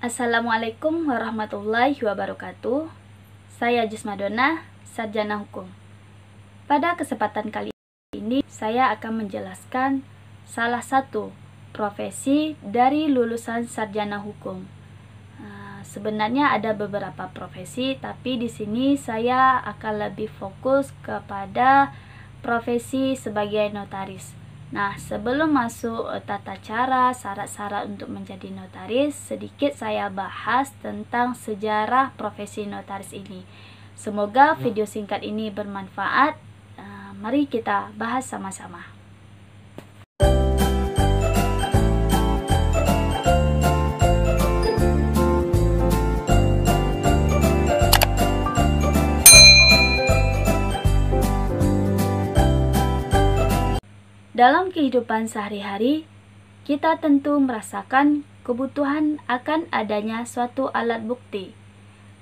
Assalamualaikum warahmatullahi wabarakatuh. Saya Jusmadona, sarjana hukum. Pada kesempatan kali ini, saya akan menjelaskan salah satu profesi dari lulusan sarjana hukum. Ah, sebenarnya ada beberapa profesi, tapi di sini saya akan lebih fokus kepada profesi sebagai notaris. Nah, sebelum masuk eh, tata cara, syarat-syarat untuk menjadi notaris, sedikit saya bahas tentang sejarah profesi notaris ini. Semoga ya. video singkat ini bermanfaat. Eh, mari kita bahas sama-sama. Dalam kehidupan sehari-hari, kita tentu merasakan kebutuhan akan adanya suatu alat bukti.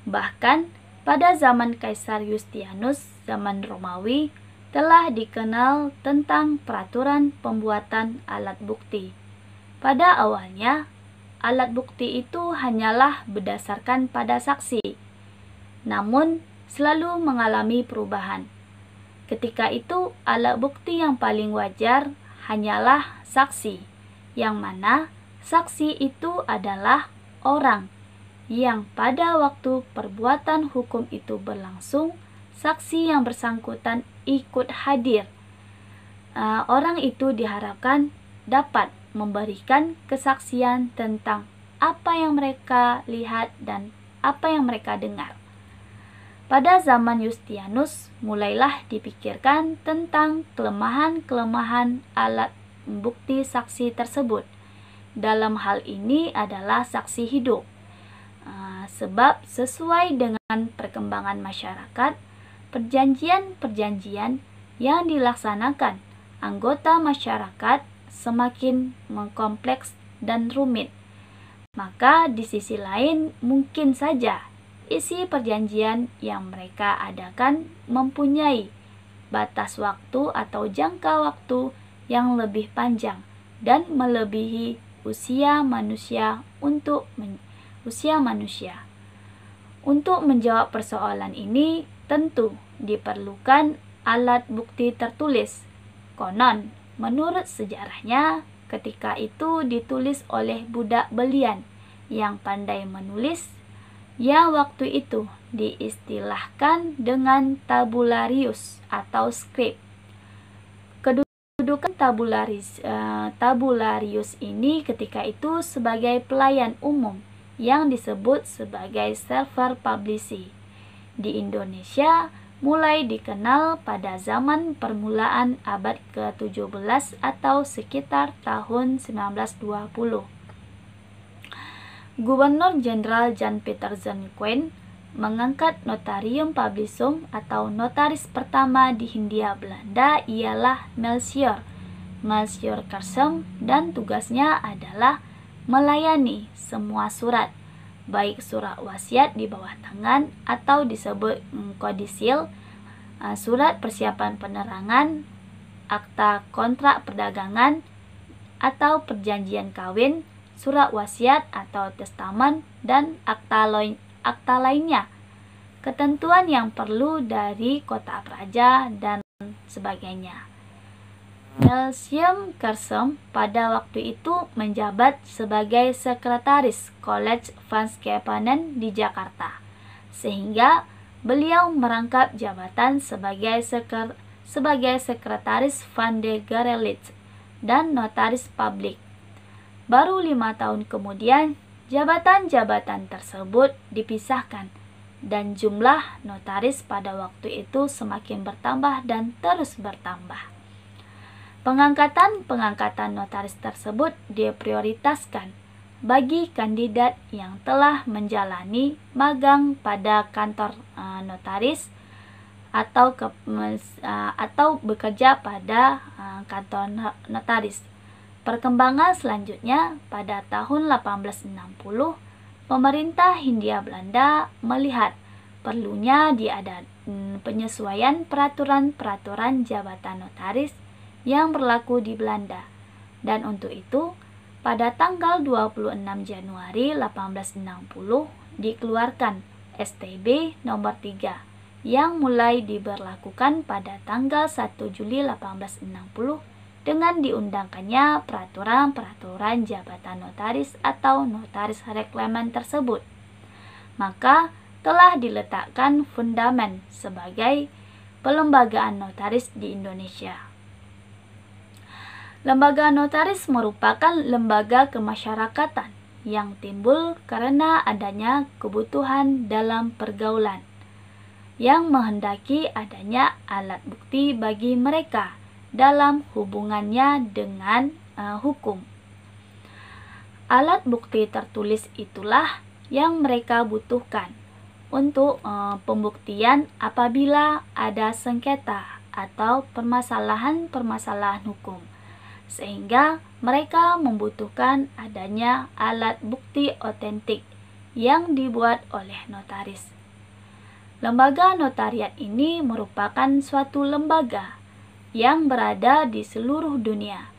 Bahkan pada zaman Kaisar Justinus zaman Romawi, telah dikenal tentang peraturan pembuatan alat bukti. Pada awalnya, alat bukti itu hanyalah berdasarkan pada saksi, namun selalu mengalami perubahan. Ketika itu, alat bukti yang paling wajar hanyalah saksi, yang mana saksi itu adalah orang yang pada waktu perbuatan hukum itu berlangsung, saksi yang bersangkutan ikut hadir. Uh, orang itu diharapkan dapat memberikan kesaksian tentang apa yang mereka lihat dan apa yang mereka dengar. Pada zaman Justinus mulailah dipikirkan tentang kelemahan-kelemahan alat bukti saksi tersebut. Dalam hal ini adalah saksi hidup. Ah, sebab sesuai dengan perkembangan masyarakat, perjanjian-perjanjian yang dilaksanakan anggota masyarakat semakin mengkompleks dan rumit. Maka di sisi lain mungkin saja isi perjanjian yang mereka adakan mempunyai batas waktu atau jangka waktu yang lebih panjang dan melebihi usia manusia untuk men usia manusia. Untuk menjawab persoalan ini tentu diperlukan alat bukti tertulis. Konon, menurut sejarahnya ketika itu ditulis oleh budak belian yang pandai menulis yang waktu itu diistilahkan dengan tabularius atau skrip Kedudukan tabularis, eh, tabularius ini ketika itu sebagai pelayan umum yang disebut sebagai server publisi Di Indonesia, mulai dikenal pada zaman permulaan abad ke-17 atau sekitar tahun 1920. Gubernur Jenderal Jan Peter Zanquen mengangkat notarium publicum atau notaris pertama di Hindia Belanda ialah Melchior, Melchior Karsem dan tugasnya adalah melayani semua surat, baik surat wasiat di bawah tangan atau disebut kodisil, eh, surat persiapan penerangan, akta kontrak perdagangan, atau perjanjian kawin, surat wasiat atau testamen, dan akta, loin, akta lainnya. Ketentuan yang perlu dari kota praja dan sebagainya. Nelsium Kersem pada waktu itu menjabat sebagai sekretaris College Van Skepanen di Jakarta, sehingga beliau merangkap jabatan sebagai sekre sebagai sekretaris Van de Garelitz dan notaris publik. Baru lima tahun kemudian, jabatan-jabatan tersebut dipisahkan dan jumlah notaris pada waktu itu semakin bertambah dan terus bertambah. Pengangkatan-pengangkatan notaris tersebut diprioritaskan bagi kandidat yang telah menjalani magang pada kantor eh, notaris atau ke, eh, atau bekerja pada eh, kantor notaris Perkembangan selanjutnya pada tahun 1860, pemerintah Hindia Belanda melihat perlunya diada mm, penyesuaian peraturan-peraturan jabatan notaris yang berlaku di Belanda. Dan untuk itu, pada tanggal 26 Januari 1860 dikeluarkan STB nomor 3 yang mulai diberlakukan pada tanggal 1 Juli 1860 dengan diundangkannya peraturan-peraturan jabatan notaris atau notaris reklaman tersebut. Maka telah diletakkan fundamen sebagai pelembagaan notaris di Indonesia. Lembaga notaris merupakan lembaga kemasyarakatan yang timbul karena adanya kebutuhan dalam pergaulan yang menghendaki adanya alat bukti bagi mereka dalam hubungannya dengan uh, hukum. Alat bukti tertulis itulah yang mereka butuhkan untuk uh, pembuktian apabila ada sengketa atau permasalahan-permasalahan hukum. Sehingga mereka membutuhkan adanya alat bukti otentik yang dibuat oleh notaris. Lembaga notariat ini merupakan suatu lembaga yang berada di seluruh dunia.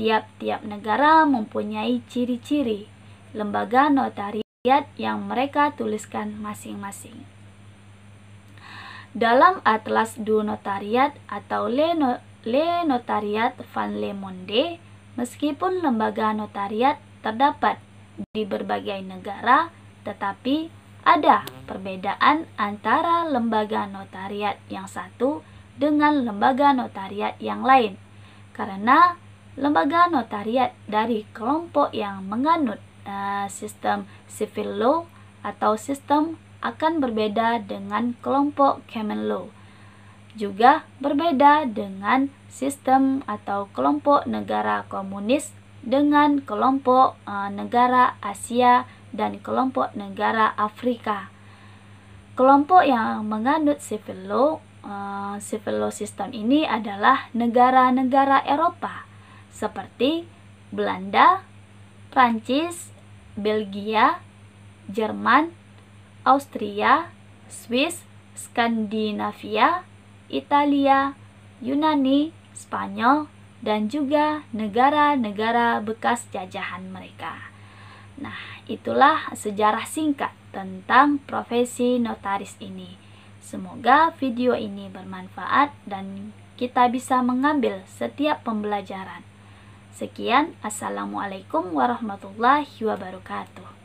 Tiap-tiap negara mempunyai ciri-ciri lembaga notariat yang mereka tuliskan masing-masing. Dalam Atlas du Notariat atau Le, no, Le Notariat van Le Monde, meskipun lembaga notariat terdapat di berbagai negara, tetapi ada perbedaan antara lembaga notariat yang satu dengan lembaga notariat yang lain karena lembaga notariat dari kelompok yang menganut uh, sistem civil law atau sistem akan berbeda dengan kelompok common law juga berbeda dengan sistem atau kelompok negara komunis dengan kelompok uh, negara Asia dan kelompok negara Afrika. Kelompok yang menganut civil law Eh, civil system ini adalah negara-negara Eropa seperti Belanda, Prancis, Belgia, Jerman, Austria, Swiss, Skandinavia, Italia, Yunani, Spanyol, dan juga negara-negara bekas jajahan mereka. Nah, itulah sejarah singkat tentang profesi notaris ini. Semoga video ini bermanfaat dan kita bisa mengambil setiap pembelajaran. Sekian, Assalamualaikum warahmatullahi wabarakatuh.